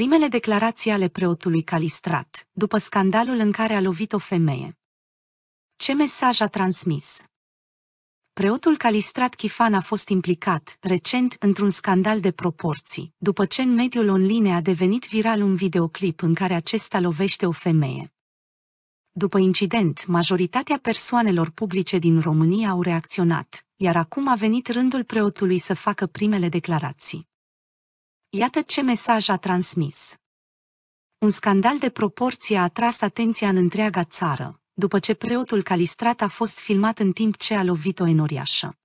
primele declarații ale preotului Calistrat, după scandalul în care a lovit o femeie. Ce mesaj a transmis? Preotul Calistrat Chifan a fost implicat, recent, într-un scandal de proporții, după ce în mediul online a devenit viral un videoclip în care acesta lovește o femeie. După incident, majoritatea persoanelor publice din România au reacționat, iar acum a venit rândul preotului să facă primele declarații. Iată ce mesaj a transmis. Un scandal de proporție a atras atenția în întreaga țară, după ce preotul Calistrat a fost filmat în timp ce a lovit o enoriașă.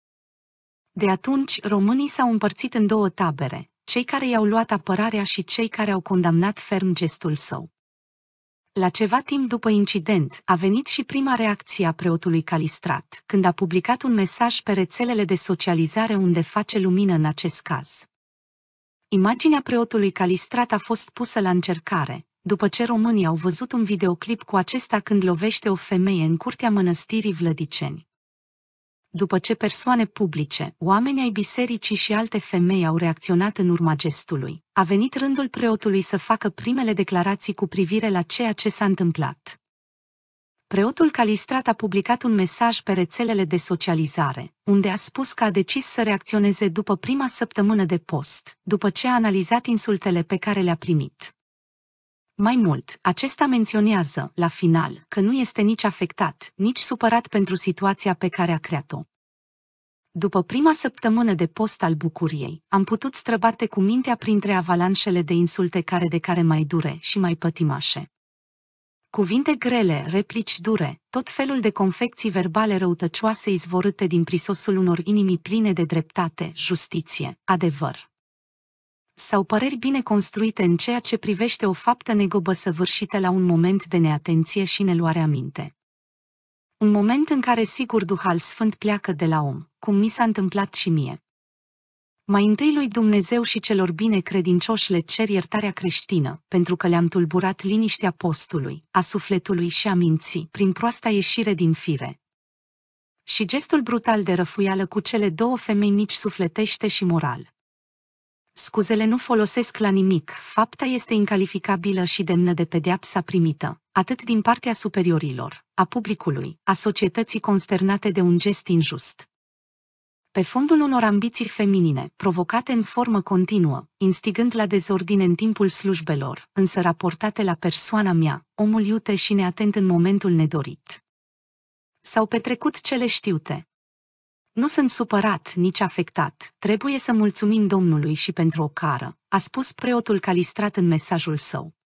De atunci, românii s-au împărțit în două tabere, cei care i-au luat apărarea și cei care au condamnat ferm gestul său. La ceva timp după incident, a venit și prima reacție a preotului Calistrat, când a publicat un mesaj pe rețelele de socializare unde face lumină în acest caz. Imaginea preotului Calistrat a fost pusă la încercare, după ce românii au văzut un videoclip cu acesta când lovește o femeie în curtea mănăstirii Vlădiceni. După ce persoane publice, oameni ai bisericii și alte femei au reacționat în urma gestului, a venit rândul preotului să facă primele declarații cu privire la ceea ce s-a întâmplat preotul Calistrat a publicat un mesaj pe rețelele de socializare, unde a spus că a decis să reacționeze după prima săptămână de post, după ce a analizat insultele pe care le-a primit. Mai mult, acesta menționează, la final, că nu este nici afectat, nici supărat pentru situația pe care a creat-o. După prima săptămână de post al bucuriei, am putut străbate cu mintea printre avalanșele de insulte care de care mai dure și mai pătimașe. Cuvinte grele, replici dure, tot felul de confecții verbale răutăcioase izvorâte din prisosul unor inimi pline de dreptate, justiție, adevăr. Sau păreri bine construite în ceea ce privește o faptă negobă săvârșită la un moment de neatenție și neluare aminte. Un moment în care sigur Duhal Sfânt pleacă de la om, cum mi s-a întâmplat și mie. Mai întâi lui Dumnezeu și celor bine credincioși le cer iertarea creștină, pentru că le-am tulburat liniștea postului, a sufletului și a minții, prin proasta ieșire din fire. Și gestul brutal de răfuială cu cele două femei mici sufletește și moral. Scuzele nu folosesc la nimic, fapta este incalificabilă și demnă de pedeapsa primită, atât din partea superiorilor, a publicului, a societății consternate de un gest injust pe fondul unor ambiții feminine, provocate în formă continuă, instigând la dezordine în timpul slujbelor, însă raportate la persoana mea, omul iute și neatent în momentul nedorit. S-au petrecut cele știute. Nu sunt supărat, nici afectat, trebuie să mulțumim Domnului și pentru o cară, a spus preotul calistrat în mesajul său.